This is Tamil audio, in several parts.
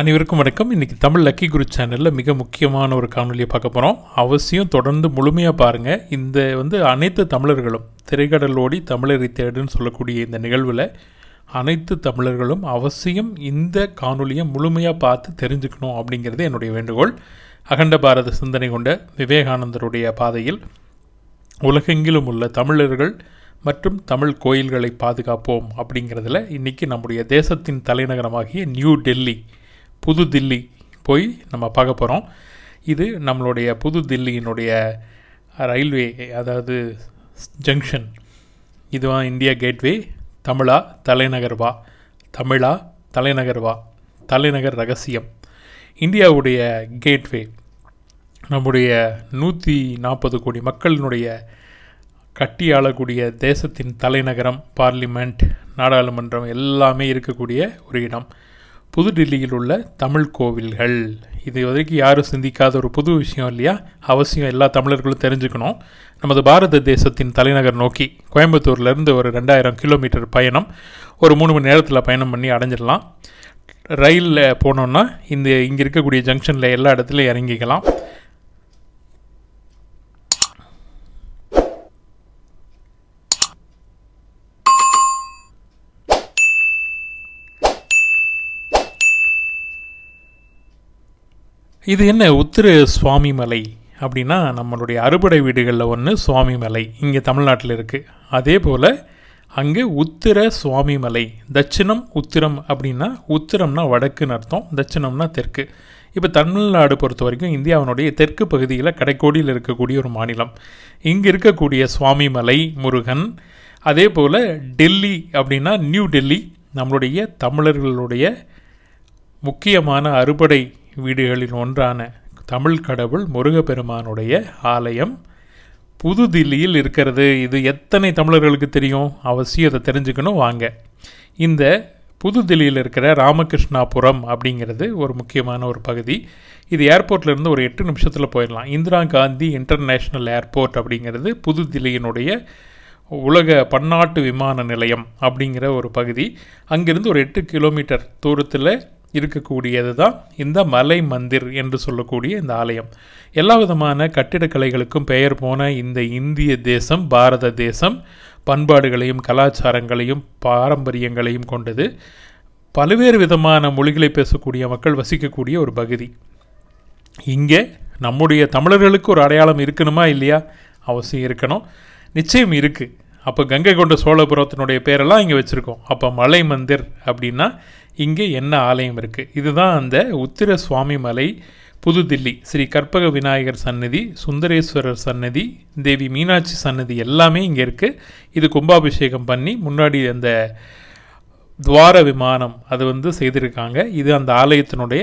அனைவருக்கும் வணக்கம் இன்றைக்கி தமிழ் லக்கி குரு சேனலில் மிக முக்கியமான ஒரு காணொலியை பார்க்க போகிறோம் அவசியம் தொடர்ந்து முழுமையாக பாருங்கள் இந்த வந்து அனைத்து தமிழர்களும் திரைக்கடலோடி தமிழரை தேடுன்னு சொல்லக்கூடிய இந்த நிகழ்வில் அனைத்து தமிழர்களும் அவசியம் இந்த காணொலியை முழுமையாக பார்த்து தெரிஞ்சுக்கணும் அப்படிங்கிறது என்னுடைய வேண்டுகோள் அகண்ட பாரத சிந்தனை கொண்ட விவேகானந்தருடைய பாதையில் உலகெங்கிலும் உள்ள தமிழர்கள் மற்றும் தமிழ் கோயில்களை பாதுகாப்போம் அப்படிங்கிறதுல இன்றைக்கி நம்முடைய தேசத்தின் தலைநகரமாகிய நியூ டெல்லி புது தில்லி போய் நம்ம பார்க்க போகிறோம் இது நம்மளுடைய புது தில்லியினுடைய ரயில்வே அதாவது ஜங்ஷன் இதுவான் இந்தியா கேட்வே தமிழா தலைநகர்வா தமிழா தலைநகர்வா தலைநகர் ரகசியம் இந்தியாவுடைய கேட்வே நம்முடைய நூற்றி நாற்பது கோடி மக்களினுடைய கட்டி ஆளக்கூடிய தேசத்தின் தலைநகரம் பார்லிமெண்ட் நாடாளுமன்றம் எல்லாமே இருக்கக்கூடிய ஒரு இடம் புதுடில்லியில் உள்ள தமிழ் கோவில்கள் இது வரைக்கும் யாரும் சிந்திக்காத ஒரு புது விஷயம் இல்லையா அவசியம் எல்லா தமிழர்களும் தெரிஞ்சுக்கணும் நமது பாரத தேசத்தின் தலைநகர் நோக்கி கோயம்புத்தூர்லேருந்து ஒரு ரெண்டாயிரம் கிலோமீட்டர் பயணம் ஒரு மூணு மணி நேரத்தில் பயணம் பண்ணி அடைஞ்சிடலாம் ரயிலில் போனோன்னா இந்த இங்கே இருக்கக்கூடிய ஜங்ஷனில் எல்லா இடத்துலையும் இறங்கிக்கலாம் இது என்ன உத்திர சுவாமி மலை அப்படின்னா நம்மளுடைய அறுபடை வீடுகளில் ஒன்று சுவாமி மலை இங்கே தமிழ்நாட்டில் இருக்குது அதே போல் அங்கே உத்திர சுவாமி மலை தட்சிணம் உத்திரம் அப்படின்னா உத்திரம்னா வடக்குன்னு அர்த்தம் தட்சிணம்னா தெற்கு இப்போ தமிழ்நாடு பொறுத்த வரைக்கும் இந்தியாவினுடைய தெற்கு பகுதியில் கடைக்கோடியில் இருக்கக்கூடிய ஒரு மாநிலம் இங்கே இருக்கக்கூடிய சுவாமி மலை முருகன் அதே போல் டெல்லி அப்படின்னா நியூ டெல்லி நம்மளுடைய தமிழர்களுடைய முக்கியமான அறுபடை வீடுகளில் ஒன்றான தமிழ் கடவுள் முருகப்பெருமானுடைய ஆலயம் புதுதில்லியில் இருக்கிறது இது எத்தனை தமிழர்களுக்கு தெரியும் அவசியம் அதை தெரிஞ்சுக்கணும் வாங்க இந்த புதுதில்லியில் இருக்கிற ராமகிருஷ்ணாபுரம் அப்படிங்கிறது ஒரு முக்கியமான ஒரு பகுதி இது ஏர்போர்ட்லேருந்து ஒரு எட்டு நிமிஷத்தில் போயிடலாம் இந்திரா காந்தி இன்டர்நேஷ்னல் ஏர்போர்ட் அப்படிங்கிறது புதுதில்லியினுடைய உலக பன்னாட்டு விமான நிலையம் அப்படிங்கிற ஒரு பகுதி அங்கேருந்து ஒரு எட்டு கிலோமீட்டர் தூரத்தில் இருக்கக்கூடியது தான் இந்த மலை மந்திர் என்று சொல்லக்கூடிய இந்த ஆலயம் எல்லா விதமான கட்டிடக்கலைகளுக்கும் பெயர் போன இந்த இந்திய தேசம் பாரத தேசம் பண்பாடுகளையும் கலாச்சாரங்களையும் பாரம்பரியங்களையும் கொண்டது பல்வேறு விதமான மொழிகளை பேசக்கூடிய மக்கள் வசிக்கக்கூடிய ஒரு பகுதி இங்கே நம்முடைய தமிழர்களுக்கு ஒரு அடையாளம் இருக்கணுமா இல்லையா அவசியம் இருக்கணும் நிச்சயம் இருக்குது அப்போ கங்கை கொண்ட சோழபுரத்தினுடைய பேரெல்லாம் இங்கே வச்சுருக்கோம் அப்போ மலை மந்திர் அப்படின்னா இங்கே என்ன ஆலயம் இருக்குது இதுதான் அந்த உத்திர சுவாமி மலை புதுதில்லி ஸ்ரீ கற்பக விநாயகர் சன்னதி சுந்தரேஸ்வரர் சன்னதி தேவி மீனாட்சி சன்னதி எல்லாமே இங்கே இருக்குது இது கும்பாபிஷேகம் பண்ணி முன்னாடி அந்த துவார விமானம் அது வந்து செய்திருக்காங்க இது அந்த ஆலயத்தினுடைய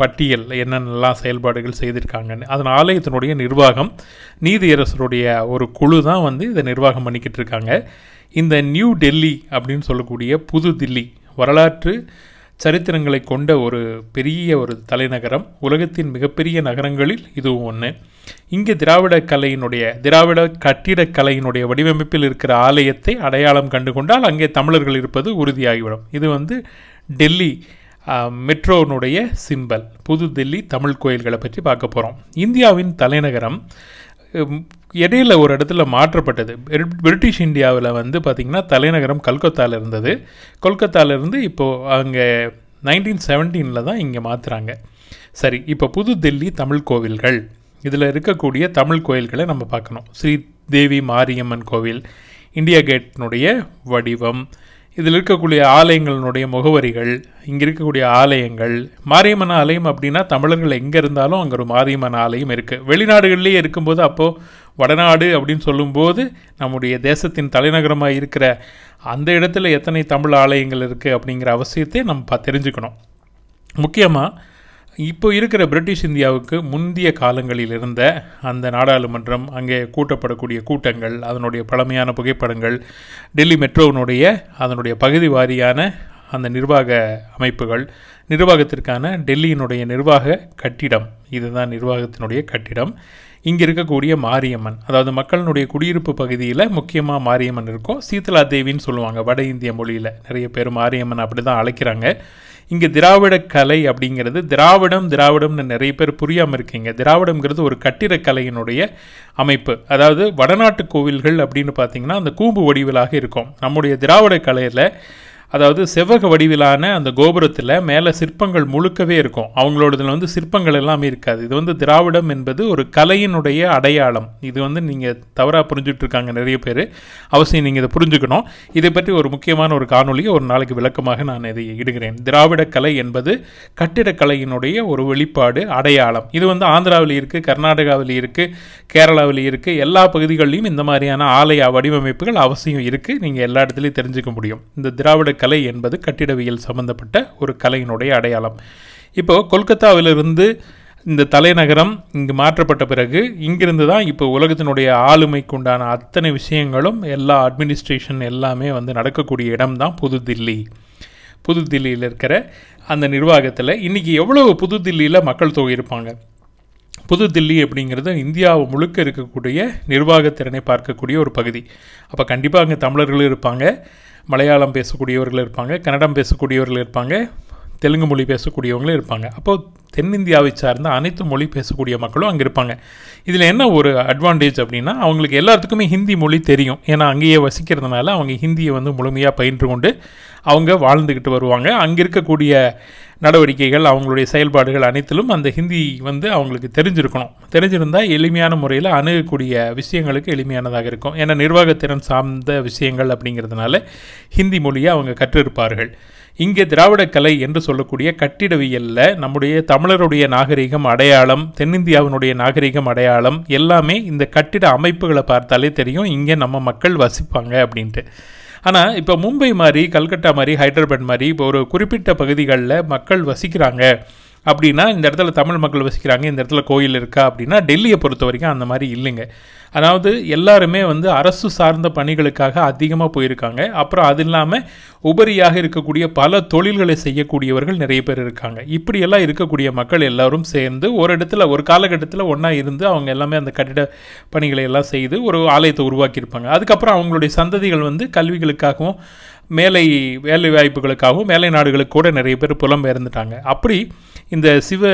பட்டியல் என்னென்னலாம் செயல்பாடுகள் செய்திருக்காங்கன்னு அதன் ஆலயத்தினுடைய நிர்வாகம் நீதியரசருடைய ஒரு குழு தான் வந்து இதை நிர்வாகம் பண்ணிக்கிட்டு இருக்காங்க இந்த நியூ டெல்லி அப்படின்னு சொல்லக்கூடிய புது தில்லி வரலாற்று சரித்திரங்களை கொண்ட ஒரு பெரிய ஒரு தலைநகரம் உலகத்தின் மிகப்பெரிய நகரங்களில் இதுவும் ஒன்று இங்கே திராவிட கலையினுடைய திராவிட கட்டிடக்கலையினுடைய வடிவமைப்பில் இருக்கிற ஆலயத்தை அடையாளம் கண்டு கொண்டால் அங்கே தமிழர்கள் இருப்பது உறுதியாகிவிடும் இது வந்து டெல்லி மெட்ரோனுடைய சிம்பல் புது டெல்லி தமிழ் கோயில்களை பற்றி பார்க்க போகிறோம் இந்தியாவின் தலைநகரம் இடையில் ஒரு இடத்துல மாற்றப்பட்டது பிரிட்டிஷ் இந்தியாவில் வந்து பார்த்திங்கன்னா தலைநகரம் கல்கத்தாவில் இருந்தது கொல்கத்தாவிலேருந்து இப்போது அங்கே நைன்டீன் செவன்டீனில் தான் இங்கே மாற்றுறாங்க சரி இப்போ புது தில்லி தமிழ் கோவில்கள் இதில் இருக்கக்கூடிய தமிழ் கோயில்களை நம்ம பார்க்கணும் ஸ்ரீ தேவி மாரியம்மன் கோவில் இந்தியா கேட்டினுடைய வடிவம் இதில் இருக்கக்கூடிய ஆலயங்களினுடைய முகவரிகள் இங்கே இருக்கக்கூடிய ஆலயங்கள் மாரியம்மன் ஆலயம் அப்படின்னா தமிழர்கள் எங்கே இருந்தாலும் அங்கே ஒரு மாரியம்மன் ஆலயம் இருக்குது வெளிநாடுகள்லேயே இருக்கும்போது அப்போது வடநாடு அப்படின்னு சொல்லும்போது நம்முடைய தேசத்தின் தலைநகரமாக இருக்கிற அந்த இடத்துல எத்தனை தமிழ் ஆலயங்கள் இருக்குது அப்படிங்கிற அவசியத்தை நம்ம தெரிஞ்சுக்கணும் முக்கியமாக இப்போ இருக்கிற பிரிட்டிஷ் இந்தியாவுக்கு முந்தைய காலங்களில் இருந்த அந்த நாடாளுமன்றம் அங்கே கூட்டப்படக்கூடிய கூட்டங்கள் அதனுடைய பழமையான புகைப்படங்கள் டெல்லி மெட்ரோவினுடைய அதனுடைய பகுதி வாரியான அந்த நிர்வாக அமைப்புகள் நிர்வாகத்திற்கான டெல்லியினுடைய நிர்வாக கட்டிடம் இதுதான் நிர்வாகத்தினுடைய கட்டிடம் இங்கே இருக்கக்கூடிய மாரியம்மன் அதாவது மக்களினுடைய குடியிருப்பு பகுதியில் முக்கியமாக மாரியம்மன் இருக்கும் சீதலா தேவின்னு சொல்லுவாங்க வட இந்திய மொழியில் நிறைய பேர் மாரியம்மன் அப்படி தான் அழைக்கிறாங்க இங்கே திராவிட கலை அப்படிங்கிறது திராவிடம் திராவிடம்னு நிறைய பேர் புரியாமல் இருக்கீங்க திராவிடம்ங்கிறது ஒரு கட்டிடக்கலையினுடைய அமைப்பு அதாவது வடநாட்டு கோவில்கள் அப்படின்னு பார்த்தீங்கன்னா அந்த கூம்பு வடிவிலாக இருக்கும் நம்முடைய திராவிட கலையில் அதாவது செவ்வக வடிவிலான அந்த கோபுரத்தில் மேலே சிற்பங்கள் முழுக்கவே இருக்கும் அவங்களோடதுல வந்து சிற்பங்கள் எல்லாமே இருக்காது இது வந்து திராவிடம் என்பது ஒரு கலையினுடைய அடையாளம் இது வந்து நீங்கள் தவறாக புரிஞ்சுட்ருக்காங்க நிறைய பேர் அவசியம் நீங்கள் இதை புரிஞ்சுக்கணும் இதை பற்றி ஒரு முக்கியமான ஒரு காணொலியை ஒரு நாளைக்கு விளக்கமாக நான் இதை இடுகிறேன் திராவிட கலை என்பது கட்டிடக்கலையினுடைய ஒரு வெளிப்பாடு அடையாளம் இது வந்து ஆந்திராவில் இருக்குது கர்நாடகாவில் இருக்குது கேரளாவில் இருக்குது எல்லா பகுதிகளிலையும் இந்த மாதிரியான ஆலய வடிவமைப்புகள் அவசியம் இருக்குது நீங்கள் எல்லா இடத்துலையும் தெரிஞ்சுக்க முடியும் இந்த திராவிட கலை என்பது கட்டிடவியல் சம்பந்தப்பட்ட ஒரு கலையினுடைய அடையாளம் இப்போது கொல்கத்தாவிலிருந்து இந்த தலைநகரம் இங்கு மாற்றப்பட்ட பிறகு இங்கிருந்து தான் இப்போ உலகத்தினுடைய ஆளுமைக்கு உண்டான அத்தனை விஷயங்களும் எல்லா அட்மினிஸ்ட்ரேஷன் எல்லாமே வந்து நடக்கக்கூடிய இடம்தான் புதுதில்லி புதுதில்லியில் இருக்கிற அந்த நிர்வாகத்தில் இன்றைக்கி எவ்வளோ புதுதில்லியில் மக்கள் தொகை இருப்பாங்க புதுதில்லி அப்படிங்கிறது இந்தியாவை முழுக்க இருக்கக்கூடிய நிர்வாகத்திறனை பார்க்கக்கூடிய ஒரு பகுதி அப்போ கண்டிப்பாக அங்கே தமிழர்கள் இருப்பாங்க மலையாளம் பேசக்கூடியவர்கள் இருப்பாங்க கன்னடம் பேசக்கூடியவர்கள் இருப்பாங்க தெலுங்கு மொழி பேசக்கூடியவங்களும் இருப்பாங்க அப்போது தென்னிந்தியாவை சார்ந்த அனைத்து மொழி பேசக்கூடிய மக்களும் அங்கே இருப்பாங்க இதில் என்ன ஒரு அட்வான்டேஜ் அப்படின்னா அவங்களுக்கு எல்லாத்துக்குமே ஹிந்தி மொழி தெரியும் ஏன்னா அங்கேயே வசிக்கிறதுனால அவங்க ஹிந்தியை வந்து முழுமையாக பயின்று கொண்டு அவங்க வாழ்ந்துக்கிட்டு வருவாங்க அங்கே இருக்கக்கூடிய நடவடிக்கைகள் அவங்களுடைய செயல்பாடுகள் அனைத்திலும் அந்த ஹிந்தி வந்து அவங்களுக்கு தெரிஞ்சிருக்கணும் தெரிஞ்சிருந்தால் எளிமையான முறையில் அணுகக்கூடிய விஷயங்களுக்கு எளிமையானதாக இருக்கும் ஏன்னா நிர்வாகத்திறன் சார்ந்த விஷயங்கள் அப்படிங்கிறதுனால ஹிந்தி மொழியை அவங்க கற்றிருப்பார்கள் இங்கே திராவிட கலை என்று சொல்லக்கூடிய கட்டிடவியலில் நம்முடைய தமிழருடைய நாகரிகம் அடையாளம் தென்னிந்தியாவினுடைய நாகரிகம் அடையாளம் எல்லாமே இந்த கட்டிட அமைப்புகளை பார்த்தாலே தெரியும் இங்கே நம்ம மக்கள் வசிப்பாங்க அப்படின்ட்டு ஆனால் இப்போ மும்பை மாதிரி கல்கட்டா மாதிரி ஹைதராபாத் மாதிரி இப்போ ஒரு குறிப்பிட்ட பகுதிகளில் மக்கள் வசிக்கிறாங்க அப்படின்னா இந்த இடத்துல தமிழ் மக்கள் வசிக்கிறாங்க இந்த இடத்துல கோயில் இருக்கா அப்படின்னா டெல்லியை பொறுத்த வரைக்கும் அந்த மாதிரி இல்லைங்க அதாவது எல்லாருமே வந்து அரசு சார்ந்த பணிகளுக்காக அதிகமாக போயிருக்காங்க அப்புறம் அது இல்லாமல் உபரியாக இருக்கக்கூடிய பல தொழில்களை செய்யக்கூடியவர்கள் நிறைய பேர் இருக்காங்க இப்படியெல்லாம் இருக்கக்கூடிய மக்கள் எல்லாரும் சேர்ந்து ஒரு இடத்துல ஒரு காலகட்டத்தில் ஒன்றா இருந்து அவங்க எல்லாமே அந்த கட்டிட பணிகளை எல்லாம் செய்து ஒரு ஆலயத்தை உருவாக்கியிருப்பாங்க அதுக்கப்புறம் அவங்களுடைய சந்ததிகள் வந்து கல்விகளுக்காகவும் மேலை வேலை வாய்ப்புகளுக்காகவும் மேலை நாடுகளுக்கு கூட நிறைய பேர் புலம்பெயர்ந்துட்டாங்க அப்படி இந்த சிவ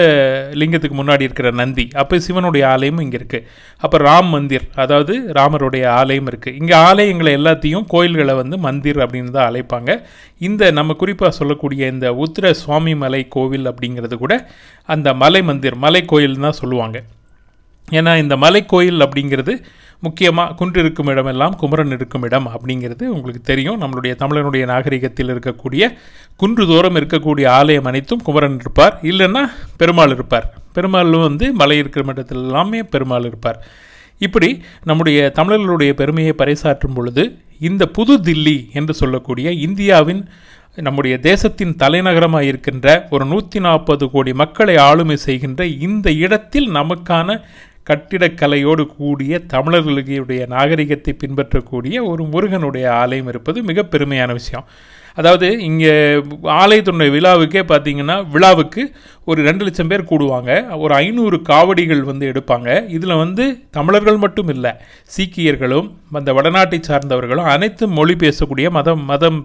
லிங்கத்துக்கு முன்னாடி இருக்கிற நந்தி அப்போ சிவனுடைய ஆலயமும் இங்கே இருக்குது அப்போ ராம் மந்திர் அதாவது ராமருடைய ஆலயம் இருக்குது இங்கே ஆலயங்களை எல்லாத்தையும் கோயில்களை வந்து மந்திர் அப்படின்னு தான் அழைப்பாங்க இந்த நம்ம குறிப்பாக சொல்லக்கூடிய இந்த உத்திர சுவாமி மலை கோவில் அப்படிங்கிறது கூட அந்த மலை மந்திர் மலை கோயில் தான் சொல்லுவாங்க ஏன்னா இந்த மலை கோயில் அப்படிங்கிறது முக்கியமாக குன்று இருக்கும் இடமெல்லாம் குமரன் இருக்கும் இடம் அப்படிங்கிறது உங்களுக்கு தெரியும் நம்மளுடைய தமிழனுடைய நாகரிகத்தில் இருக்கக்கூடிய குன்று தூரம் இருக்கக்கூடிய ஆலயம் அனைத்தும் குமரன் இருப்பார் இல்லைன்னா பெருமாள் இருப்பார் பெருமாள் வந்து மலை இருக்கிற மட்டத்தில் எல்லாமே பெருமாள் இருப்பார் இப்படி நம்முடைய தமிழர்களுடைய பெருமையை பறைசாற்றும் பொழுது இந்த புது தில்லி என்று சொல்லக்கூடிய இந்தியாவின் நம்முடைய தேசத்தின் தலைநகரமாக இருக்கின்ற ஒரு நூற்றி நாற்பது கோடி மக்களை ஆளுமை செய்கின்ற இந்த இடத்தில் நமக்கான கட்டிடக்கலையோடு கூடிய தமிழர்களுடைய நாகரிகத்தை பின்பற்றக்கூடிய ஒரு முருகனுடைய ஆலயம் இருப்பது மிக பெருமையான விஷயம் அதாவது இங்கே ஆலயத்தினுடைய விழாவுக்கே பார்த்தீங்கன்னா விழாவுக்கு ஒரு ரெண்டு லட்சம் பேர் கூடுவாங்க ஒரு ஐநூறு காவடிகள் வந்து எடுப்பாங்க இதில் வந்து தமிழர்கள் மட்டும் இல்லை சீக்கியர்களும் அந்த வடநாட்டை சார்ந்தவர்களும் அனைத்து மொழி பேசக்கூடிய மதம் மதம்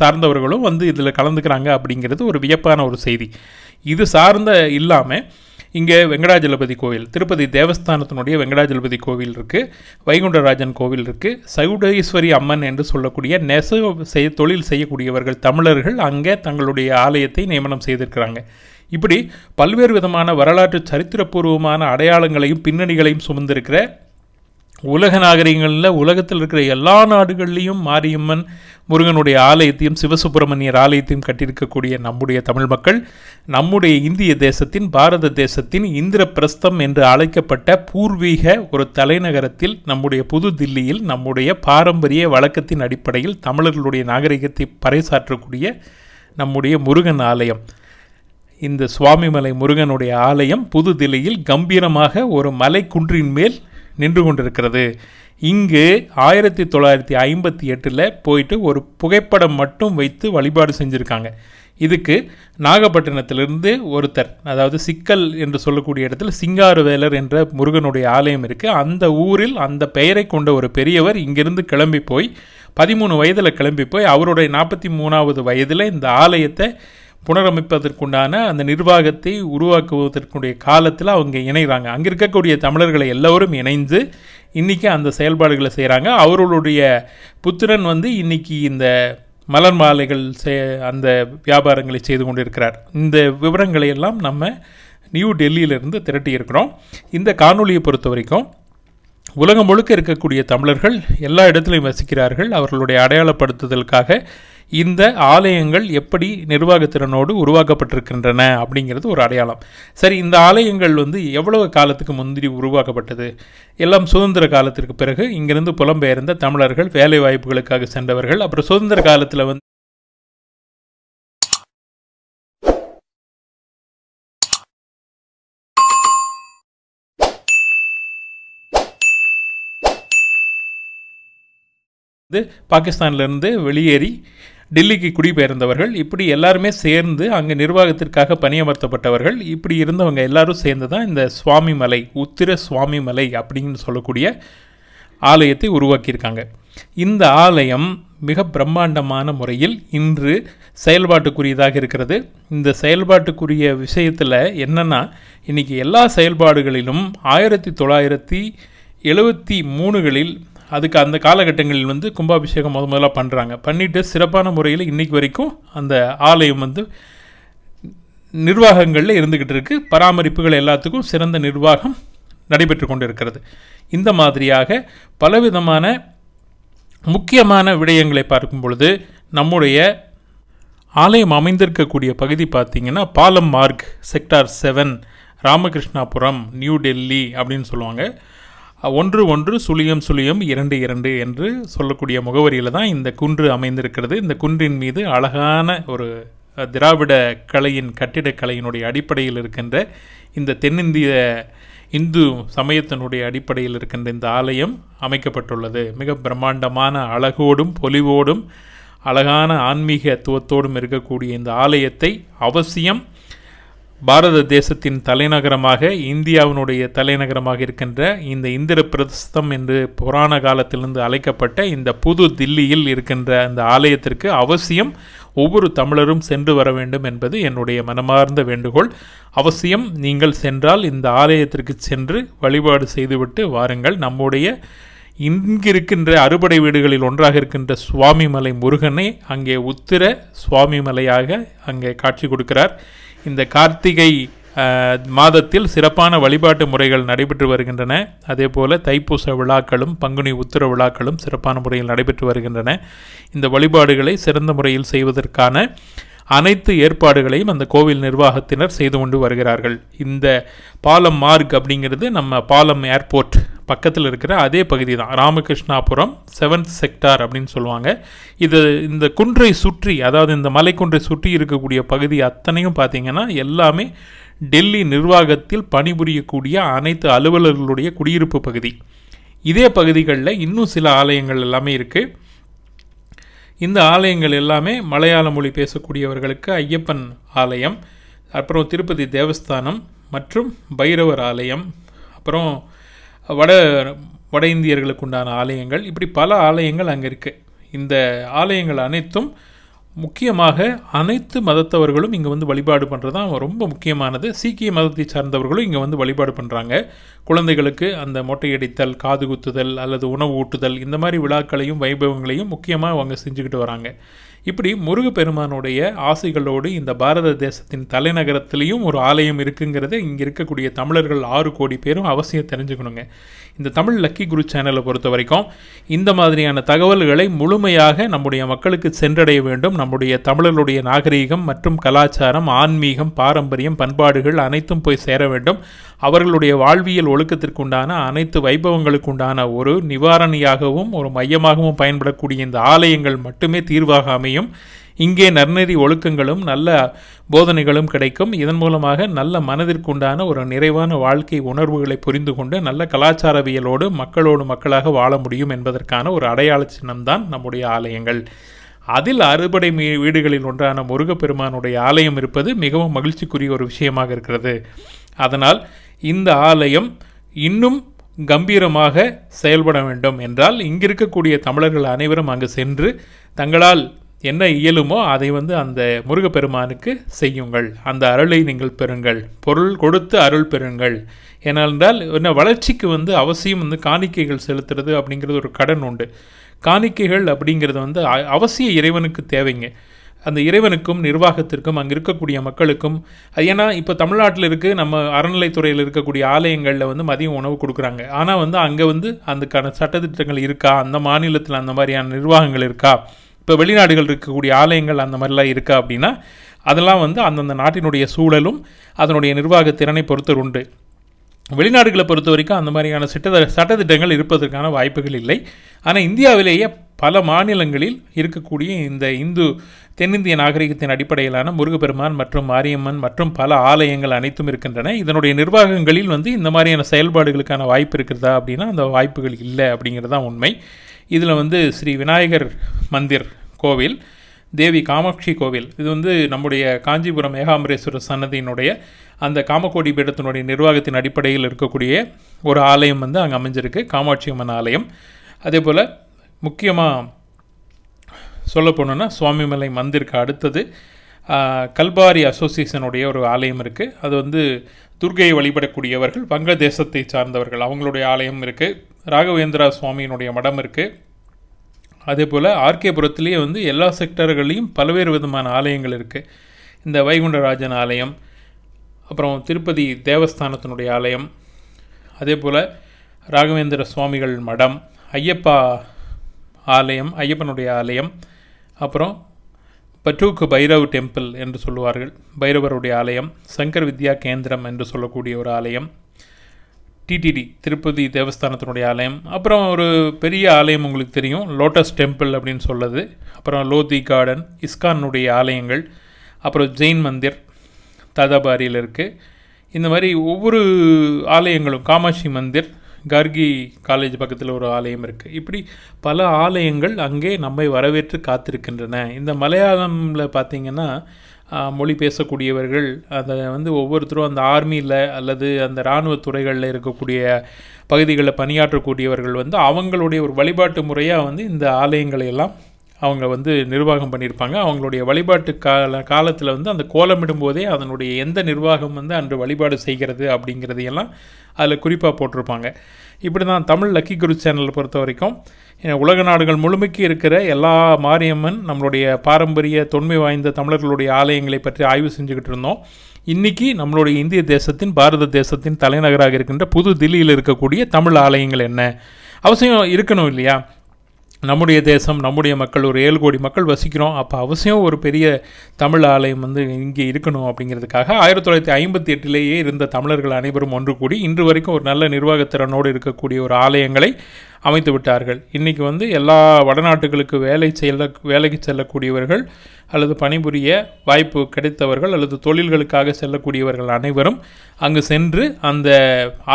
சார்ந்தவர்களும் வந்து இதில் கலந்துக்கிறாங்க அப்படிங்கிறது ஒரு வியப்பான ஒரு செய்தி இது சார்ந்த இல்லாமல் இங்கே வெங்கடாஜலபதி கோவில் திருப்பதி தேவஸ்தானத்தினுடைய வெங்கடாஜலபதி கோவில் இருக்குது வைகுண்டராஜன் கோவில் இருக்குது சகுடேஸ்வரி அம்மன் என்று சொல்லக்கூடிய நெசவு செய் தொழில் செய்யக்கூடியவர்கள் தமிழர்கள் அங்கே தங்களுடைய ஆலயத்தை நியமனம் செய்திருக்கிறாங்க இப்படி பல்வேறு விதமான வரலாற்று சரித்திரபூர்வமான அடையாளங்களையும் பின்னணிகளையும் சுமந்திருக்கிற உலக நாகரிகங்களில் உலகத்தில் இருக்கிற எல்லா நாடுகள்லேயும் மாரியம்மன் முருகனுடைய ஆலயத்தையும் சிவசுப்பிரமணியர் ஆலயத்தையும் கட்டியிருக்கக்கூடிய நம்முடைய தமிழ் மக்கள் நம்முடைய இந்திய தேசத்தின் பாரத தேசத்தின் இந்திர பிரஸ்தம் என்று அழைக்கப்பட்ட பூர்வீக ஒரு தலைநகரத்தில் நம்முடைய புது தில்லியில் நம்முடைய பாரம்பரிய வழக்கத்தின் அடிப்படையில் தமிழர்களுடைய நாகரிகத்தை பறைசாற்றக்கூடிய நம்முடைய முருகன் ஆலயம் இந்த சுவாமிமலை முருகனுடைய ஆலயம் புதுதில்லியில் கம்பீரமாக ஒரு மலை குன்றின் மேல் நின்று கொண்டிருக்கிறது இங்கு ஆயிரத்தி தொள்ளாயிரத்தி ஐம்பத்தி எட்டில் போயிட்டு ஒரு புகைப்படம் மட்டும் வைத்து வழிபாடு செஞ்சுருக்காங்க இதுக்கு நாகப்பட்டினத்திலிருந்து ஒருத்தர் அதாவது சிக்கல் என்று சொல்லக்கூடிய இடத்துல சிங்காரவேலர் என்ற முருகனுடைய ஆலயம் இருக்குது அந்த ஊரில் அந்த பெயரை கொண்ட ஒரு பெரியவர் இங்கிருந்து கிளம்பி போய் பதிமூணு வயதில் கிளம்பி போய் அவருடைய நாற்பத்தி மூணாவது வயதில் இந்த ஆலயத்தை புனரமைப்பதற்குண்டான அந்த நிர்வாகத்தை உருவாக்குவதற்குடைய காலத்தில் அவங்க இணைகிறாங்க அங்கே இருக்கக்கூடிய தமிழர்களை எல்லோரும் இணைந்து இன்றைக்கி அந்த செயல்பாடுகளை செய்கிறாங்க அவர்களுடைய புத்திரன் வந்து இன்றைக்கி இந்த மலர் மாலைகள் செய் அந்த வியாபாரங்களை செய்து கொண்டிருக்கிறார் இந்த விவரங்களை எல்லாம் நம்ம நியூ டெல்லியிலிருந்து திரட்டியிருக்கிறோம் இந்த காணொலியை பொறுத்த வரைக்கும் உலகம் முழுக்க இருக்கக்கூடிய தமிழர்கள் எல்லா இடத்துலையும் வசிக்கிறார்கள் அவர்களுடைய அடையாளப்படுத்துதலுக்காக இந்த ஆலயங்கள் எப்படி நிர்வாகத்திறனோடு உருவாக்கப்பட்டிருக்கின்றன அப்படிங்கிறது ஒரு அடையாளம் சரி இந்த ஆலயங்கள் வந்து எவ்வளவு காலத்துக்கு முந்திரி உருவாக்கப்பட்டது எல்லாம் சுதந்திர காலத்திற்கு பிறகு இங்கிருந்து புலம்பெயர்ந்த தமிழர்கள் வேலை வாய்ப்புகளுக்காக சென்றவர்கள் அப்புறம் சுதந்திர காலத்தில் வந்து வந்து பாகிஸ்தான்லேருந்து வெளியேறி டெல்லிக்கு குடிபெயர்ந்தவர்கள் இப்படி எல்லாருமே சேர்ந்து அங்கே நிர்வாகத்திற்காக பணியமர்த்தப்பட்டவர்கள் இப்படி இருந்தவங்க எல்லாரும் சேர்ந்து தான் இந்த சுவாமி மலை உத்திர சுவாமி மலை அப்படின்னு சொல்லக்கூடிய ஆலயத்தை உருவாக்கியிருக்காங்க இந்த ஆலயம் மிக பிரம்மாண்டமான முறையில் இன்று செயல்பாட்டுக்குரியதாக இருக்கிறது இந்த செயல்பாட்டுக்குரிய விஷயத்தில் என்னென்னா இன்றைக்கி எல்லா செயல்பாடுகளிலும் ஆயிரத்தி தொள்ளாயிரத்தி எழுபத்தி மூணுகளில் அதுக்கு அந்த காலகட்டங்களில் வந்து கும்பாபிஷேகம் முத முதலாக பண்ணுறாங்க பண்ணிவிட்டு சிறப்பான முறையில் இன்றைக்கு வரைக்கும் அந்த ஆலயம் வந்து நிர்வாகங்களில் இருந்துக்கிட்டு இருக்குது பராமரிப்புகள் எல்லாத்துக்கும் சிறந்த நிர்வாகம் நடைபெற்று கொண்டிருக்கிறது இந்த மாதிரியாக பலவிதமான முக்கியமான விடயங்களை பார்க்கும் பொழுது நம்முடைய ஆலயம் அமைந்திருக்கக்கூடிய பகுதி பார்த்திங்கன்னா Palam Marg sector seven Ramakrishnapuram new Delhi அப்படின்னு சொல்லுவாங்க ஒன்று ஒன்று சுழியம் சுழியம் இரண்டு இரண்டு என்று சொல்லக்கூடிய முகவரியில் தான் இந்த குன்று அமைந்திருக்கிறது இந்த குன்றின் மீது அழகான ஒரு திராவிட கலையின் கட்டிடக்கலையினுடைய அடிப்படையில் இருக்கின்ற இந்த தென்னிந்திய இந்து சமயத்தினுடைய அடிப்படையில் இருக்கின்ற இந்த ஆலயம் அமைக்கப்பட்டுள்ளது மிக பிரம்மாண்டமான அழகோடும் பொலிவோடும் அழகான ஆன்மீகத்துவத்தோடும் இருக்கக்கூடிய இந்த ஆலயத்தை அவசியம் பாரத தேசத்தின் தலைநகரமாக இந்தியாவினுடைய தலைநகரமாக இருக்கின்ற இந்த இந்திர பிரதஸ்தம் என்று புராண காலத்திலிருந்து அழைக்கப்பட்ட இந்த புது தில்லியில் இருக்கின்ற அந்த ஆலயத்திற்கு அவசியம் ஒவ்வொரு தமிழரும் சென்று வர வேண்டும் என்பது என்னுடைய மனமார்ந்த வேண்டுகோள் அவசியம் நீங்கள் சென்றால் இந்த ஆலயத்திற்கு சென்று வழிபாடு செய்துவிட்டு வாருங்கள் நம்முடைய இங்கிருக்கின்ற அறுபடை வீடுகளில் ஒன்றாக இருக்கின்ற சுவாமிமலை முருகனை அங்கே உத்திர சுவாமிமலையாக அங்கே காட்சி கொடுக்கிறார் இந்த கார்த்திகை மாதத்தில் சிறப்பான வழிபாட்டு முறைகள் நடைபெற்று வருகின்றன அதே போல் தைப்பூச விழாக்களும் பங்குனி உத்திர விழாக்களும் சிறப்பான முறையில் நடைபெற்று வருகின்றன இந்த வழிபாடுகளை சிறந்த முறையில் செய்வதற்கான அனைத்து ஏற்பாடுகளையும் அந்த கோவில் நிர்வாகத்தினர் செய்து கொண்டு வருகிறார்கள் இந்த பாலம் மார்க் அப்படிங்கிறது நம்ம பாலம் ஏர்போர்ட் பக்கத்தில் இருக்கிற அதே பகுதி தான் ராமகிருஷ்ணாபுரம் செவன்த் செக்டார் அப்படின்னு சொல்லுவாங்க இது இந்த குன்றை சுற்றி அதாவது இந்த மலைக்குன்றை சுற்றி இருக்கக்கூடிய பகுதி அத்தனையும் பார்த்திங்கன்னா எல்லாமே டெல்லி நிர்வாகத்தில் பணிபுரியக்கூடிய அனைத்து அலுவலர்களுடைய குடியிருப்பு பகுதி இதே பகுதிகளில் இன்னும் சில ஆலயங்கள் எல்லாமே இருக்குது இந்த ஆலயங்கள் எல்லாமே மலையாள மொழி பேசக்கூடியவர்களுக்கு ஐயப்பன் ஆலயம் அப்புறம் திருப்பதி தேவஸ்தானம் மற்றும் பைரவர் ஆலயம் அப்புறம் வட வட இந்தியர்களுக்கு உண்டான ஆலயங்கள் இப்படி பல ஆலயங்கள் அங்கே இருக்குது இந்த ஆலயங்கள் அனைத்தும் முக்கியமாக அனைத்து மதத்தவர்களும் இங்கே வந்து வழிபாடு பண்ணுறது தான் ரொம்ப முக்கியமானது சீக்கிய மதத்தை சார்ந்தவர்களும் இங்கே வந்து வழிபாடு பண்ணுறாங்க குழந்தைகளுக்கு அந்த மொட்டையடித்தல் காது குத்துதல் அல்லது உணவு ஊட்டுதல் இந்த மாதிரி விழாக்களையும் வைபவங்களையும் முக்கியமாக அவங்க செஞ்சுக்கிட்டு வராங்க இப்படி முருக பெருமானுடைய ஆசைகளோடு இந்த பாரத தேசத்தின் தலைநகரத்திலையும் ஒரு ஆலயம் இருக்குங்கிறத இங்கே இருக்கக்கூடிய தமிழர்கள் ஆறு கோடி பேரும் அவசியம் தெரிஞ்சுக்கணுங்க இந்த தமிழ் லக்கி குரு சேனலை பொறுத்த வரைக்கும் இந்த மாதிரியான தகவல்களை முழுமையாக நம்முடைய மக்களுக்கு சென்றடைய வேண்டும் நம்முடைய தமிழருடைய நாகரீகம் மற்றும் கலாச்சாரம் ஆன்மீகம் பாரம்பரியம் பண்பாடுகள் அனைத்தும் போய் சேர வேண்டும் அவர்களுடைய வாழ்வியல் ஒழுக்கத்திற்குண்டான அனைத்து வைபவங்களுக்குண்டான ஒரு நிவாரணியாகவும் ஒரு மையமாகவும் பயன்படக்கூடிய இந்த ஆலயங்கள் மட்டுமே தீர்வாக அமையும் அமையும் இங்கே நற்நெறி ஒழுக்கங்களும் நல்ல போதனைகளும் கிடைக்கும் இதன் மூலமாக நல்ல மனதிற்குண்டான ஒரு நிறைவான வாழ்க்கை உணர்வுகளை புரிந்து கொண்டு நல்ல கலாச்சாரவியலோடு மக்களோடு மக்களாக வாழ முடியும் என்பதற்கான ஒரு அடையாள சின்னம்தான் நம்முடைய ஆலயங்கள் அதில் அறுபடை மீ வீடுகளில் ஒன்றான முருகப்பெருமானுடைய ஆலயம் இருப்பது மிகவும் மகிழ்ச்சிக்குரிய ஒரு விஷயமாக இருக்கிறது அதனால் இந்த ஆலயம் இன்னும் கம்பீரமாக செயல்பட வேண்டும் என்றால் இங்கிருக்கக்கூடிய தமிழர்கள் அனைவரும் அங்கு சென்று தங்களால் என்ன இயலுமோ அதை வந்து அந்த முருகப்பெருமானுக்கு செய்யுங்கள் அந்த அருளை நீங்கள் பெறுங்கள் பொருள் கொடுத்து அருள் பெறுங்கள் ஏனென்றால் என்ன வளர்ச்சிக்கு வந்து அவசியம் வந்து காணிக்கைகள் செலுத்துறது அப்படிங்கிறது ஒரு கடன் உண்டு காணிக்கைகள் அப்படிங்கிறது வந்து அவசிய இறைவனுக்கு தேவைங்க அந்த இறைவனுக்கும் நிர்வாகத்திற்கும் அங்கே இருக்கக்கூடிய மக்களுக்கும் ஏன்னா இப்போ தமிழ்நாட்டில் இருக்க நம்ம அறநிலைத்துறையில் இருக்கக்கூடிய ஆலயங்களில் வந்து மதியம் உணவு கொடுக்குறாங்க ஆனால் வந்து அங்கே வந்து அதுக்கான சட்டத்திட்டங்கள் இருக்கா அந்த மாநிலத்தில் அந்த மாதிரியான நிர்வாகங்கள் இருக்கா இப்போ வெளிநாடுகள் இருக்கக்கூடிய ஆலயங்கள் அந்த மாதிரிலாம் இருக்கா அப்படின்னா அதெல்லாம் வந்து அந்தந்த நாட்டினுடைய சூழலும் அதனுடைய நிர்வாக திறனை பொறுத்து உண்டு வெளிநாடுகளை பொறுத்த வரைக்கும் அந்த மாதிரியான சட்ட சட்டத்திட்டங்கள் இருப்பதற்கான வாய்ப்புகள் இல்லை ஆனால் இந்தியாவிலேயே பல மாநிலங்களில் இருக்கக்கூடிய இந்த இந்து தென்னிந்திய நாகரிகத்தின் அடிப்படையிலான முருகப்பெருமான் மற்றும் மாரியம்மன் மற்றும் பல ஆலயங்கள் அனைத்தும் இருக்கின்றன இதனுடைய நிர்வாகங்களில் வந்து இந்த மாதிரியான செயல்பாடுகளுக்கான வாய்ப்பு இருக்கிறதா அப்படின்னா அந்த வாய்ப்புகள் இல்லை அப்படிங்கிறது தான் உண்மை இதில் வந்து ஸ்ரீ விநாயகர் மந்திர் கோவில் தேவி காமாட்சி கோவில் இது வந்து நம்முடைய காஞ்சிபுரம் ஏகாம்பரேஸ்வரர் சன்னதியினுடைய அந்த காமக்கோடி பீடத்தினுடைய நிர்வாகத்தின் அடிப்படையில் இருக்கக்கூடிய ஒரு ஆலயம் வந்து அங்கே அமைஞ்சிருக்கு காமாட்சி அம்மன் ஆலயம் அதே போல் முக்கியமாக சொல்ல போனோன்னா சுவாமிமலை மந்திருக்கு அடுத்தது கல்பாரி அசோசியேஷனுடைய ஒரு ஆலயம் இருக்குது அது வந்து துர்கையை வழிபடக்கூடியவர்கள் வங்கதேசத்தை சார்ந்தவர்கள் அவங்களுடைய ஆலயம் இருக்குது ராகவேந்திரா சுவாமியினுடைய மடம் இருக்குது அதே போல் ஆர்கேபுரத்துலேயே வந்து எல்லா செக்டர்கள்லேயும் பல்வேறு விதமான ஆலயங்கள் இருக்குது இந்த வைகுண்டராஜன் ஆலயம் அப்புறம் திருப்பதி தேவஸ்தானத்தினுடைய ஆலயம் அதே போல் ராகவேந்திர சுவாமிகள் மடம் ஐயப்பா ஆலயம் ஐயப்பனுடைய ஆலயம் அப்புறம் பற்றூக்கு பைரவ் டெம்பிள் என்று சொல்லுவார்கள் பைரவருடைய ஆலயம் சங்கர் வித்யா கேந்திரம் என்று சொல்லக்கூடிய ஒரு ஆலயம் டிடிடி திருப்பதி தேவஸ்தானத்தினுடைய ஆலயம் அப்புறம் ஒரு பெரிய ஆலயம் உங்களுக்கு தெரியும் லோட்டஸ் டெம்பிள் அப்படின்னு சொல்லுது அப்புறம் லோதி கார்டன் இஸ்கானுடைய ஆலயங்கள் அப்புறம் ஜெயின் மந்திர் தாதாபாரியில் இருக்குது இந்த மாதிரி ஒவ்வொரு ஆலயங்களும் காமாட்சி மந்திர் கார்கி காலேஜ் பக்கத்தில் ஒரு ஆலயம் இருக்குது இப்படி பல ஆலயங்கள் அங்கே நம்மை வரவேற்று காத்திருக்கின்றன இந்த மலையாளமில் பார்த்திங்கன்னா மொழி பேசக்கூடியவர்கள் அதை வந்து ஒவ்வொருத்தரும் அந்த ஆர்மியில் அல்லது அந்த இராணுவ துறைகளில் இருக்கக்கூடிய பகுதிகளில் பணியாற்றக்கூடியவர்கள் வந்து அவங்களுடைய ஒரு வழிபாட்டு முறையாக வந்து இந்த ஆலயங்களை எல்லாம் அவங்க வந்து நிர்வாகம் பண்ணியிருப்பாங்க அவங்களுடைய வழிபாட்டு கால காலத்தில் வந்து அந்த கோலமிடும் போதே அதனுடைய எந்த நிர்வாகம் வந்து அன்று வழிபாடு செய்கிறது அப்படிங்கிறதையெல்லாம் அதில் குறிப்பாக போட்டிருப்பாங்க இப்படி தான் தமிழ் லக்கி குரு சேனலை பொறுத்த வரைக்கும் உலக நாடுகள் முழுமைக்கு இருக்கிற எல்லா மாரியம்மன் நம்மளுடைய பாரம்பரிய தொன்மை வாய்ந்த தமிழர்களுடைய ஆலயங்களை பற்றி ஆய்வு செஞ்சுக்கிட்டு இருந்தோம் இன்றைக்கி நம்மளுடைய இந்திய தேசத்தின் பாரத தேசத்தின் தலைநகராக இருக்கின்ற புது தில்லியில் இருக்கக்கூடிய தமிழ் ஆலயங்கள் என்ன அவசியம் இருக்கணும் இல்லையா நம்முடைய தேசம் நம்முடைய மக்கள் ஒரு ஏழு கோடி மக்கள் வசிக்கிறோம் அப்போ அவசியம் ஒரு பெரிய தமிழ் ஆலயம் வந்து இங்கே இருக்கணும் அப்படிங்கிறதுக்காக ஆயிரத்தி தொள்ளாயிரத்தி ஐம்பத்தி எட்டிலேயே இருந்த தமிழர்கள் அனைவரும் ஒன்று கூடி இன்று வரைக்கும் ஒரு நல்ல நிர்வாகத்திறனோடு இருக்கக்கூடிய ஒரு ஆலயங்களை அமைத்து விட்டார்கள் இன்றைக்கி வந்து எல்லா வடநாட்டுகளுக்கு வேலை செல்ல வேலைக்கு செல்லக்கூடியவர்கள் அல்லது பணிபுரிய வாய்ப்பு கிடைத்தவர்கள் அல்லது தொழில்களுக்காக செல்லக்கூடியவர்கள் அனைவரும் அங்கு சென்று அந்த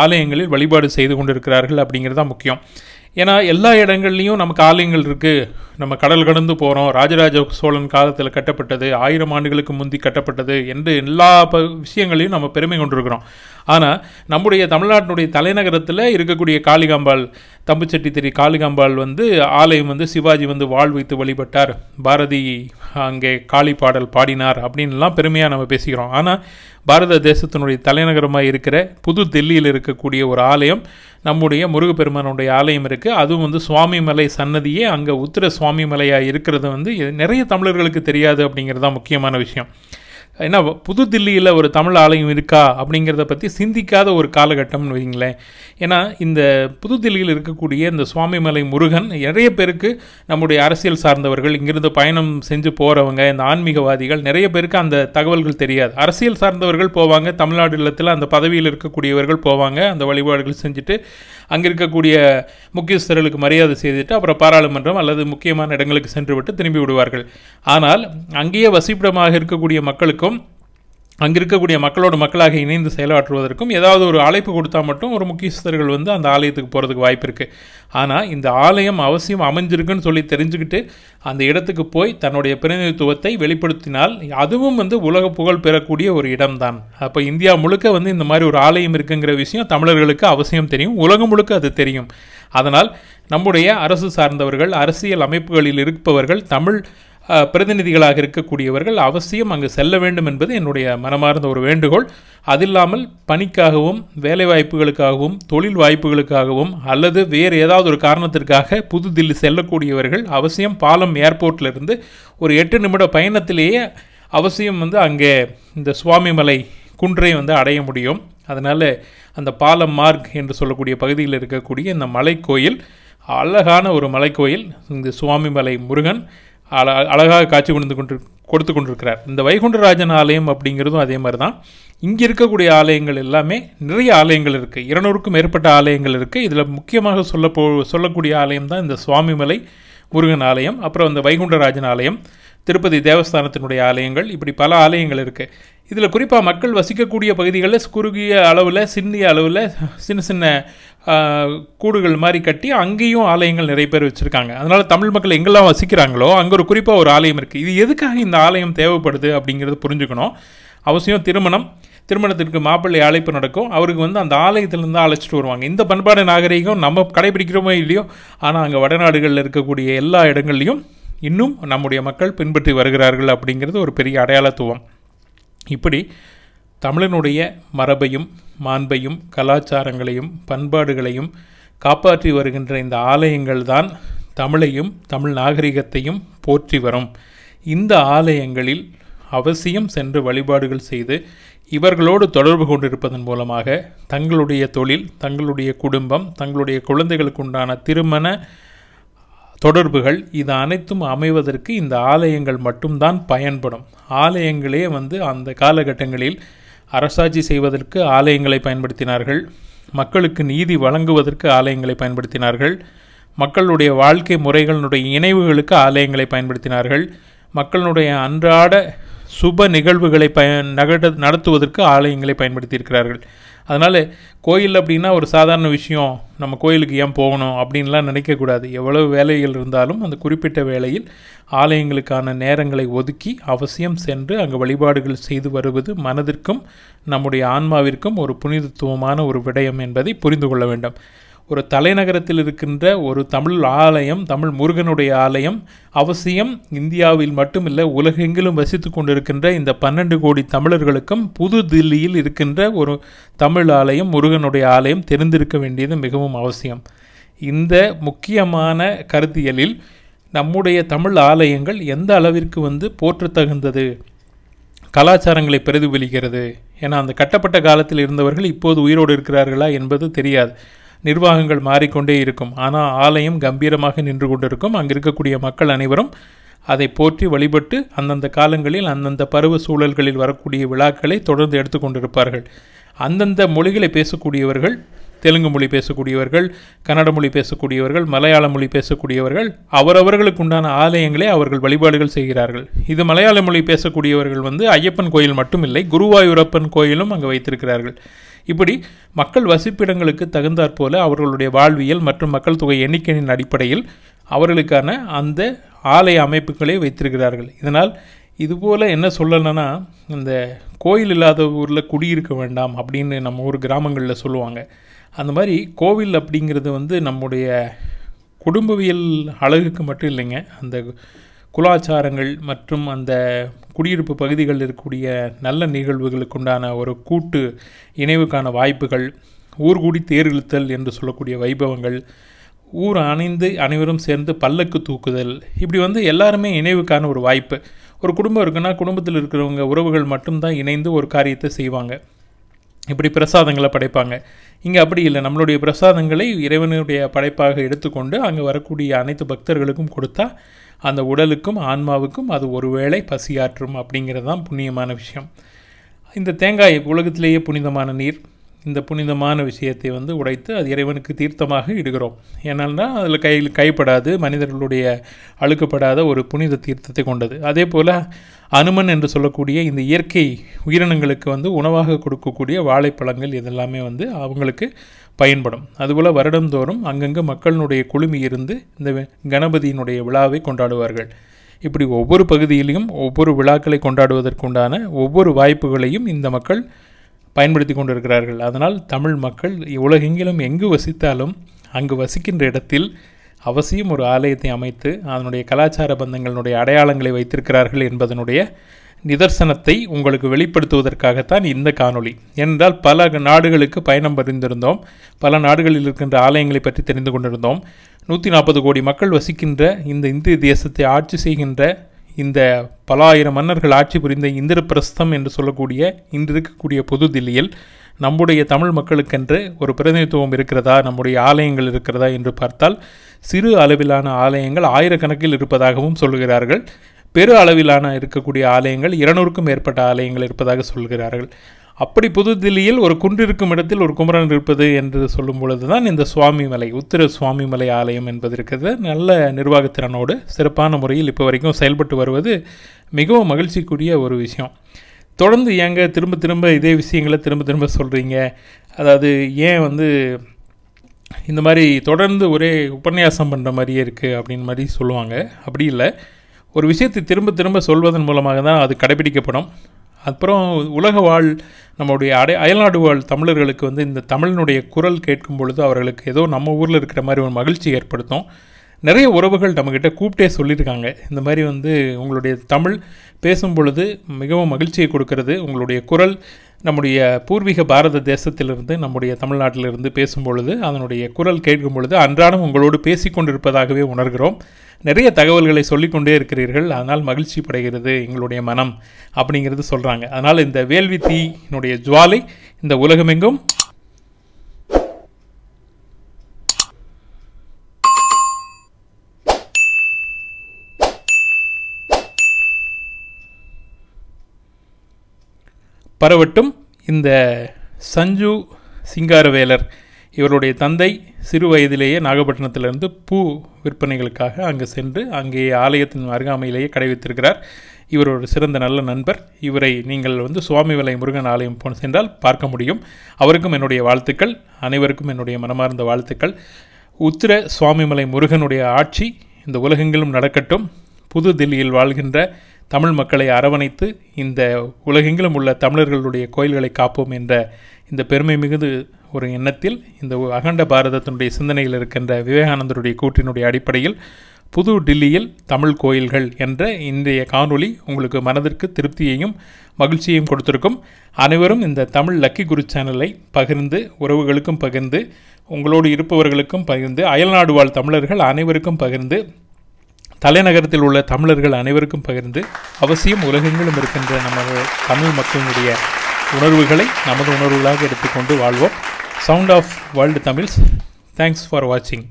ஆலயங்களில் வழிபாடு செய்து கொண்டிருக்கிறார்கள் அப்படிங்கிறது தான் முக்கியம் ஏன்னா எல்லா இடங்கள்லையும் நமக்கு ஆலயங்கள் இருக்குது நம்ம கடல் கடந்து போகிறோம் ராஜராஜ சோழன் காலத்தில் கட்டப்பட்டது ஆயிரம் ஆண்டுகளுக்கு முந்தி கட்டப்பட்டது என்று எல்லா ப விஷயங்களையும் நம்ம பெருமை கொண்டிருக்கிறோம் ஆனால் நம்முடைய தமிழ்நாட்டினுடைய தலைநகரத்தில் இருக்கக்கூடிய காளிகாம்பாள் தம்புச்செட்டி திரு காளிகாம்பாள் வந்து ஆலயம் வந்து சிவாஜி வந்து வாழ் வைத்து வழிபட்டார் பாரதி அங்கே காளி பாடல் பாடினார் அப்படின்லாம் பெருமையாக நம்ம பேசிக்கிறோம் ஆனால் பாரத தேசத்தினுடைய தலைநகரமாக இருக்கிற புது தில்லியில் இருக்கக்கூடிய ஒரு ஆலயம் நம்முடைய முருகப்பெருமானுடைய ஆலயம் இருக்குது அதுவும் வந்து சுவாமிமலை சன்னதியே அங்கே உத்திர சுவாமிமலையாக இருக்கிறது வந்து நிறைய தமிழர்களுக்கு தெரியாது அப்படிங்கிறது தான் முக்கியமான விஷயம் ஏன்னா புது தில்லியில் ஒரு தமிழ் ஆலயம் இருக்கா அப்படிங்கிறத பற்றி சிந்திக்காத ஒரு காலகட்டம்னு வைங்களேன் ஏன்னா இந்த புது தில்லியில் இருக்கக்கூடிய இந்த சுவாமிமலை முருகன் நிறைய பேருக்கு நம்முடைய அரசியல் சார்ந்தவர்கள் இங்கிருந்து பயணம் செஞ்சு போகிறவங்க இந்த ஆன்மீகவாதிகள் நிறைய பேருக்கு அந்த தகவல்கள் தெரியாது அரசியல் சார்ந்தவர்கள் போவாங்க தமிழ்நாடு இல்லத்தில் அந்த பதவியில் இருக்கக்கூடியவர்கள் போவாங்க அந்த வழிபாடுகள் செஞ்சுட்டு அங்கே இருக்கக்கூடிய முக்கியஸ்தர்களுக்கு மரியாதை செய்துட்டு அப்புறம் பாராளுமன்றம் அல்லது முக்கியமான இடங்களுக்கு சென்றுவிட்டு திரும்பி விடுவார்கள் ஆனால் அங்கேயே வசிப்பிடமாக இருக்கக்கூடிய மக்களுக்கும் அங்கே இருக்கக்கூடிய மக்களோட மக்களாக இணைந்து செயலாற்றுவதற்கும் ஏதாவது ஒரு அழைப்பு கொடுத்தா மட்டும் ஒரு முக்கியஸ்தர்கள் வந்து அந்த ஆலயத்துக்கு போகிறதுக்கு வாய்ப்பு இருக்குது ஆனால் இந்த ஆலயம் அவசியம் அமைஞ்சிருக்குன்னு சொல்லி தெரிஞ்சுக்கிட்டு அந்த இடத்துக்கு போய் தன்னுடைய பிரதிநிதித்துவத்தை வெளிப்படுத்தினால் அதுவும் வந்து உலக புகழ் பெறக்கூடிய ஒரு இடம்தான் அப்போ இந்தியா முழுக்க வந்து இந்த மாதிரி ஒரு ஆலயம் இருக்குங்கிற விஷயம் தமிழர்களுக்கு அவசியம் தெரியும் உலகம் முழுக்க அது தெரியும் அதனால் நம்முடைய அரசு சார்ந்தவர்கள் அரசியல் அமைப்புகளில் இருப்பவர்கள் தமிழ் பிரதிநிதிகளாக இருக்கக்கூடியவர்கள் அவசியம் அங்கு செல்ல வேண்டும் என்பது என்னுடைய மனமார்ந்த ஒரு வேண்டுகோள் அதில்லாமல் பணிக்காகவும் வேலை வாய்ப்புகளுக்காகவும் தொழில் வாய்ப்புகளுக்காகவும் அல்லது வேறு ஏதாவது ஒரு காரணத்திற்காக புதுதில்லி செல்லக்கூடியவர்கள் அவசியம் பாலம் ஏர்போர்ட்லேருந்து ஒரு எட்டு நிமிட பயணத்திலேயே அவசியம் வந்து அங்கே இந்த சுவாமிமலை குன்றை வந்து அடைய முடியும் அதனால் அந்த பாலம் மார்க் என்று சொல்லக்கூடிய பகுதியில் இருக்கக்கூடிய இந்த மலைக்கோயில் அழகான ஒரு மலைக்கோயில் இந்த சுவாமிமலை முருகன் அழகாக காட்சி கொண்டு கொண்டு கொடுத்து கொண்டிருக்கிறார் இந்த வைகுண்டராஜன் ஆலயம் அப்படிங்கிறதும் அதே மாதிரி தான் இங்கே இருக்கக்கூடிய ஆலயங்கள் எல்லாமே நிறைய ஆலயங்கள் இருக்குது இருநூறுக்கும் மேற்பட்ட ஆலயங்கள் இருக்குது இதில் முக்கியமாக சொல்ல போ சொல்லக்கூடிய ஆலயம் தான் இந்த சுவாமிமலை முருகன் ஆலயம் அப்புறம் இந்த வைகுண்டராஜன் ஆலயம் திருப்பதி தேவஸ்தானத்தினுடைய ஆலயங்கள் இப்படி பல ஆலயங்கள் இருக்குது இதில் குறிப்பாக மக்கள் வசிக்கக்கூடிய பகுதிகளில் குறுகிய அளவில் சின்னிய அளவில் சின்ன சின்ன கூடுகள் மாதிரி கட்டி அங்கேயும் ஆலயங்கள் நிறைய பேர் வச்சுருக்காங்க அதனால் தமிழ் மக்கள் எங்கெல்லாம் வசிக்கிறாங்களோ அங்கே ஒரு குறிப்பாக ஒரு ஆலயம் இருக்குது இது எதுக்காக இந்த ஆலயம் தேவைப்படுது அப்படிங்கிறது புரிஞ்சுக்கணும் அவசியம் திருமணம் திருமணத்திற்கு மாப்பிள்ளை அழைப்பு நடக்கும் அவருக்கு வந்து அந்த ஆலயத்திலேருந்து அழைச்சிட்டு வருவாங்க இந்த பண்பாடு நாகரீகம் நம்ம கடைபிடிக்கிறோமோ இல்லையோ ஆனால் அங்கே வடநாடுகளில் இருக்கக்கூடிய எல்லா இடங்கள்லையும் இன்னும் நம்முடைய மக்கள் பின்பற்றி வருகிறார்கள் அப்படிங்கிறது ஒரு பெரிய அடையாளத்துவம் இப்படி தமிழனுடைய மரபையும் மாண்பையும் கலாச்சாரங்களையும் பண்பாடுகளையும் காப்பாற்றி வருகின்ற இந்த ஆலயங்கள் தான் தமிழையும் தமிழ் நாகரிகத்தையும் போற்றி வரும் இந்த ஆலயங்களில் அவசியம் சென்று வழிபாடுகள் செய்து இவர்களோடு தொடர்பு கொண்டிருப்பதன் மூலமாக தங்களுடைய தொழில் தங்களுடைய குடும்பம் தங்களுடைய குழந்தைகளுக்கு உண்டான திருமண தொடர்புகள் இது அனைத்தும் அமைவதற்கு இந்த ஆலயங்கள் மட்டும்தான் பயன்படும் ஆலயங்களே வந்து அந்த காலகட்டங்களில் அரசாட்சி செய்வதற்கு ஆலயங்களை பயன்படுத்தினார்கள் மக்களுக்கு நீதி வழங்குவதற்கு ஆலயங்களை பயன்படுத்தினார்கள் மக்களுடைய வாழ்க்கை முறைகளினுடைய இணைவுகளுக்கு ஆலயங்களை பயன்படுத்தினார்கள் மக்களுடைய அன்றாட சுப நிகழ்வுகளை பய நடத்துவதற்கு ஆலயங்களை பயன்படுத்தியிருக்கிறார்கள் அதனால் கோயில் அப்படின்னா ஒரு சாதாரண விஷயம் நம்ம கோயிலுக்கு ஏன் போகணும் அப்படின்லாம் நினைக்கக்கூடாது எவ்வளவு வேலைகள் இருந்தாலும் அந்த குறிப்பிட்ட வேலையில் ஆலயங்களுக்கான நேரங்களை ஒதுக்கி அவசியம் சென்று அங்கு வழிபாடுகள் செய்து வருவது மனதிற்கும் நம்முடைய ஆன்மாவிற்கும் ஒரு புனிதத்துவமான ஒரு விடயம் என்பதை புரிந்து கொள்ள வேண்டும் ஒரு தலைநகரத்தில் இருக்கின்ற ஒரு தமிழ் ஆலயம் தமிழ் முருகனுடைய ஆலயம் அவசியம் இந்தியாவில் மட்டுமில்லை உலகெங்கிலும் வசித்து கொண்டிருக்கின்ற இந்த பன்னெண்டு கோடி தமிழர்களுக்கும் புது தில்லியில் இருக்கின்ற ஒரு தமிழ் ஆலயம் முருகனுடைய ஆலயம் தெரிந்திருக்க வேண்டியது மிகவும் அவசியம் இந்த முக்கியமான கருத்தியலில் நம்முடைய தமிழ் ஆலயங்கள் எந்த அளவிற்கு வந்து போற்றத்தகுந்தது கலாச்சாரங்களை பிரதிபலிக்கிறது ஏன்னா அந்த கட்டப்பட்ட காலத்தில் இருந்தவர்கள் இப்போது உயிரோடு இருக்கிறார்களா என்பது தெரியாது நிர்வாகங்கள் மாறிக்கொண்டே இருக்கும் ஆனால் ஆலயம் கம்பீரமாக நின்று கொண்டிருக்கும் அங்கே இருக்கக்கூடிய மக்கள் அனைவரும் அதை போற்றி வழிபட்டு அந்தந்த காலங்களில் அந்தந்த பருவ சூழல்களில் வரக்கூடிய விழாக்களை தொடர்ந்து எடுத்துக்கொண்டிருப்பார்கள் அந்தந்த மொழிகளை பேசக்கூடியவர்கள் தெலுங்கு மொழி பேசக்கூடியவர்கள் கன்னட மொழி பேசக்கூடியவர்கள் மலையாள மொழி பேசக்கூடியவர்கள் அவரவர்களுக்கு உண்டான ஆலயங்களை அவர்கள் வழிபாடுகள் செய்கிறார்கள் இது மலையாள மொழி பேசக்கூடியவர்கள் வந்து ஐயப்பன் கோயில் மட்டும் இல்லை குருவாயூரப்பன் கோயிலும் அங்கே வைத்திருக்கிறார்கள் இப்படி மக்கள் வசிப்பிடங்களுக்கு தகுந்தாற்போல அவர்களுடைய வாழ்வியல் மற்றும் மக்கள் தொகை எண்ணிக்கையின் அடிப்படையில் அவர்களுக்கான அந்த ஆலய அமைப்புகளை வைத்திருக்கிறார்கள் இதனால் இதுபோல் என்ன சொல்லலைன்னா இந்த கோயில் இல்லாத ஊரில் குடியிருக்க வேண்டாம் அப்படின்னு நம்ம ஊர் கிராமங்களில் சொல்லுவாங்க அந்த மாதிரி கோவில் அப்படிங்கிறது வந்து நம்முடைய குடும்பவியல் அழகுக்கு மட்டும் இல்லைங்க அந்த குலாச்சாரங்கள் மற்றும் அந்த குடியிருப்பு பகுதிகளில் இருக்கக்கூடிய நல்ல நிகழ்வுகளுக்குண்டான ஒரு கூட்டு இணைவுக்கான வாய்ப்புகள் ஊர்கூடி தேர் இழுத்தல் என்று சொல்லக்கூடிய வைபவங்கள் ஊர் அணைந்து அனைவரும் சேர்ந்து பல்லக்கு தூக்குதல் இப்படி வந்து எல்லாருமே இணைவுக்கான ஒரு வாய்ப்பு ஒரு குடும்பம் இருக்குன்னா குடும்பத்தில் இருக்கிறவங்க உறவுகள் மட்டும்தான் இணைந்து ஒரு காரியத்தை செய்வாங்க இப்படி பிரசாதங்களை படைப்பாங்க இங்கே அப்படி இல்லை நம்மளுடைய பிரசாதங்களை இறைவனுடைய படைப்பாக எடுத்துக்கொண்டு அங்கே வரக்கூடிய அனைத்து பக்தர்களுக்கும் கொடுத்தா அந்த உடலுக்கும் ஆன்மாவுக்கும் அது ஒருவேளை பசியாற்றும் அப்படிங்கிறது தான் புண்ணியமான விஷயம் இந்த தேங்காய் உலகத்திலேயே புனிதமான நீர் இந்த புனிதமான விஷயத்தை வந்து உடைத்து அது இறைவனுக்கு தீர்த்தமாக இடுகிறோம் ஏன்னா அதில் கையில் கைப்படாது மனிதர்களுடைய அழுக்கப்படாத ஒரு புனித தீர்த்தத்தை கொண்டது அதே போல் அனுமன் என்று சொல்லக்கூடிய இந்த இயற்கை உயிரினங்களுக்கு வந்து உணவாக கொடுக்கக்கூடிய வாழைப்பழங்கள் இதெல்லாமே வந்து அவங்களுக்கு பயன்படும் அதுபோல் வருடந்தோறும் அங்கங்கே மக்களினுடைய குழுமி இருந்து இந்த கணபதியினுடைய விழாவை கொண்டாடுவார்கள் இப்படி ஒவ்வொரு பகுதியிலையும் ஒவ்வொரு விழாக்களை கொண்டாடுவதற்குண்டான ஒவ்வொரு வாய்ப்புகளையும் இந்த மக்கள் பயன்படுத்தி கொண்டிருக்கிறார்கள் அதனால் தமிழ் மக்கள் உலகெங்கிலும் எங்கு வசித்தாலும் அங்கு வசிக்கின்ற இடத்தில் அவசியம் ஒரு ஆலயத்தை அமைத்து அதனுடைய கலாச்சார பந்தங்களுடைய அடையாளங்களை வைத்திருக்கிறார்கள் என்பதனுடைய நிதர்சனத்தை உங்களுக்கு வெளிப்படுத்துவதற்காகத்தான் இந்த காணொளி ஏனென்றால் பல நாடுகளுக்கு பயணம் பரிந்திருந்தோம் பல நாடுகளில் இருக்கின்ற ஆலயங்களை பற்றி தெரிந்து கொண்டிருந்தோம் நூற்றி நாற்பது கோடி மக்கள் வசிக்கின்ற இந்த இந்திய தேசத்தை ஆட்சி செய்கின்ற இந்த பல ஆயிரம் மன்னர்கள் ஆட்சி புரிந்த இந்திரபிரஸ்தம் என்று சொல்லக்கூடிய இன்று இருக்கக்கூடிய புதுதில்லியில் நம்முடைய தமிழ் மக்களுக்கென்று ஒரு பிரதிநிதித்துவம் இருக்கிறதா நம்முடைய ஆலயங்கள் இருக்கிறதா என்று பார்த்தால் சிறு அளவிலான ஆலயங்கள் ஆயிரக்கணக்கில் இருப்பதாகவும் சொல்கிறார்கள் பெரு அளவிலான இருக்கக்கூடிய ஆலயங்கள் இருநூறுக்கும் மேற்பட்ட ஆலயங்கள் இருப்பதாக சொல்கிறார்கள் அப்படி புதுதில்லியில் ஒரு குன்றிருக்கும் இடத்தில் ஒரு குமரன் இருப்பது என்று சொல்லும் பொழுது தான் இந்த சுவாமி மலை உத்திர சுவாமி மலை ஆலயம் என்பது இருக்கிறது நல்ல நிர்வாகத்திறனோடு சிறப்பான முறையில் இப்போ வரைக்கும் செயல்பட்டு வருவது மிகவும் மகிழ்ச்சிக்குரிய ஒரு விஷயம் தொடர்ந்து ஏங்க திரும்ப திரும்ப இதே விஷயங்களை திரும்ப திரும்ப சொல்கிறீங்க அதாவது ஏன் வந்து இந்த மாதிரி தொடர்ந்து ஒரே உபன்யாசம் பண்ணுற மாதிரியே இருக்குது அப்படின்னு மாதிரி சொல்லுவாங்க அப்படி இல்லை ஒரு விஷயத்தை திரும்ப திரும்ப சொல்வதன் மூலமாக தான் அது கடைபிடிக்கப்படும் அப்புறம் உலக வாழ் நம்முடைய அடை அயல்நாடு வாழ் தமிழர்களுக்கு வந்து இந்த தமிழனுடைய குரல் கேட்கும் பொழுது அவர்களுக்கு ஏதோ நம்ம ஊரில் இருக்கிற மாதிரி ஒரு மகிழ்ச்சி ஏற்படுத்தும் நிறைய உறவுகள் நம்மக்கிட்ட கூப்பிட்டே சொல்லியிருக்காங்க இந்த மாதிரி வந்து உங்களுடைய தமிழ் பேசும் பொழுது மிகவும் மகிழ்ச்சியை கொடுக்கறது உங்களுடைய குரல் நம்முடைய பூர்வீக பாரத தேசத்திலிருந்து நம்முடைய தமிழ்நாட்டிலிருந்து பேசும் பொழுது அதனுடைய குரல் கேட்கும் பொழுது அன்றாடம் உங்களோடு பேசிக்கொண்டிருப்பதாகவே உணர்கிறோம் நிறைய தகவல்களை சொல்லிக்கொண்டே இருக்கிறீர்கள் அதனால் மகிழ்ச்சி படைகிறது எங்களுடைய மனம் அப்படிங்கிறது சொல்கிறாங்க அதனால் இந்த வேள்வி தீனுடைய ஜுவாலை இந்த உலகமெங்கும் பரவட்டும் இந்த சஞ்சு சிங்காரவேலர் இவருடைய தந்தை சிறு வயதிலேயே நாகப்பட்டினத்திலிருந்து பூ விற்பனைகளுக்காக அங்கு சென்று அங்கே ஆலயத்தின் அருகாமையிலேயே கடை வைத்திருக்கிறார் இவர் ஒரு சிறந்த நல்ல நண்பர் இவரை நீங்கள் வந்து சுவாமி முருகன் ஆலயம் போன சென்றால் பார்க்க முடியும் அவருக்கும் என்னுடைய வாழ்த்துக்கள் அனைவருக்கும் என்னுடைய மனமார்ந்த வாழ்த்துக்கள் உத்திர சுவாமிமலை முருகனுடைய ஆட்சி இந்த உலகெங்கிலும் நடக்கட்டும் புது தில்லியில் வாழ்கின்ற தமிழ் மக்களை அரவணைத்து இந்த உலகெங்கிலும் உள்ள தமிழர்களுடைய கோயில்களை காப்போம் என்ற இந்த பெருமை மிகுந்த ஒரு எண்ணத்தில் இந்த அகண்ட பாரதத்தினுடைய சிந்தனையில் இருக்கின்ற விவேகானந்தருடைய கூற்றினுடைய அடிப்படையில் புது டில்லியில் தமிழ் கோயில்கள் என்ற இன்றைய காணொளி உங்களுக்கு மனதிற்கு திருப்தியையும் மகிழ்ச்சியையும் கொடுத்திருக்கும் அனைவரும் இந்த தமிழ் லக்கி குரு சேனலை பகிர்ந்து உறவுகளுக்கும் பகிர்ந்து உங்களோடு இருப்பவர்களுக்கும் பகிர்ந்து அயல்நாடு வாழ் தமிழர்கள் அனைவருக்கும் பகிர்ந்து தலைநகரத்தில் உள்ள தமிழர்கள் அனைவருக்கும் பகிர்ந்து அவசியம் உலகங்களும் இருக்கின்ற நம்ம தமிழ் மக்களினுடைய உணர்வுகளை நமது உணர்வுகளாக எடுத்துக்கொண்டு வாழ்வோம் sound of world Tamils thanks for வாட்சிங்